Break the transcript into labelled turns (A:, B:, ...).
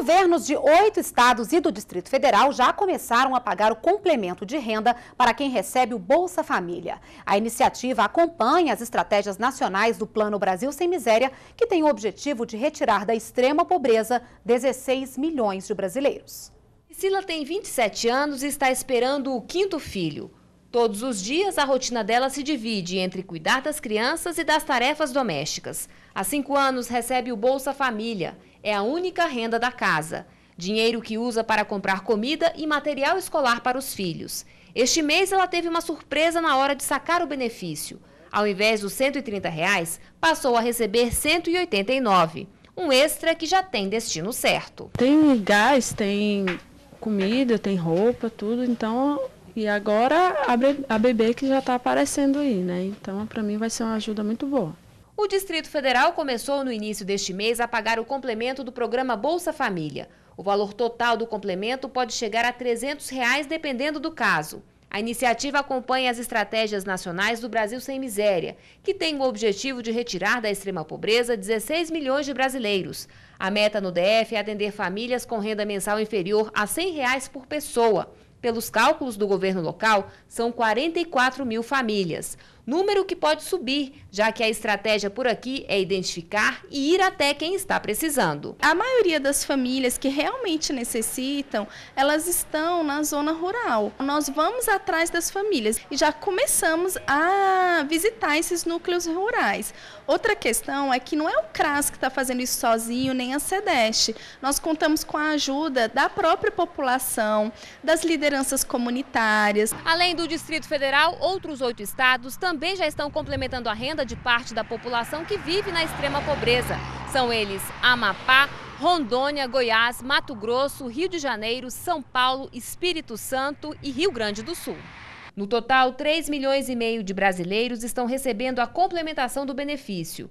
A: governos de oito estados e do Distrito Federal já começaram a pagar o complemento de renda para quem recebe o Bolsa Família. A iniciativa acompanha as estratégias nacionais do Plano Brasil Sem Miséria, que tem o objetivo de retirar da extrema pobreza
B: 16 milhões de brasileiros. Priscila tem 27 anos e está esperando o quinto filho. Todos os dias, a rotina dela se divide entre cuidar das crianças e das tarefas domésticas. Há cinco anos, recebe o Bolsa Família. É a única renda da casa. Dinheiro que usa para comprar comida e material escolar para os filhos. Este mês, ela teve uma surpresa na hora de sacar o benefício. Ao invés dos R$ 130, reais, passou a receber R$ 189. Um extra que já tem destino certo.
C: Tem gás, tem comida, tem roupa, tudo. Então, e agora a, bebê que já está aparecendo aí, né? Então, para mim, vai ser uma ajuda muito boa.
B: O Distrito Federal começou no início deste mês a pagar o complemento do programa Bolsa Família. O valor total do complemento pode chegar a R$ 300, reais, dependendo do caso. A iniciativa acompanha as estratégias nacionais do Brasil Sem Miséria, que tem o objetivo de retirar da extrema pobreza 16 milhões de brasileiros. A meta no DF é atender famílias com renda mensal inferior a R$ 100 reais por pessoa. Pelos cálculos do governo local, são 44 mil famílias número que pode subir, já que a
D: estratégia por aqui é identificar e ir até quem está precisando. A maioria das famílias que realmente necessitam, elas estão na zona rural. Nós vamos atrás das famílias e já começamos a visitar esses núcleos rurais. Outra questão é que não é o CRAS que está fazendo isso sozinho, nem a SEDESH. Nós contamos com a ajuda da própria população, das lideranças comunitárias.
B: Além do Distrito Federal, outros oito estados também também já estão complementando a renda de parte da população que vive na extrema pobreza. São eles Amapá, Rondônia, Goiás, Mato Grosso, Rio de Janeiro, São Paulo, Espírito Santo e Rio Grande do Sul. No total, 3 milhões e meio de brasileiros estão recebendo a complementação do benefício.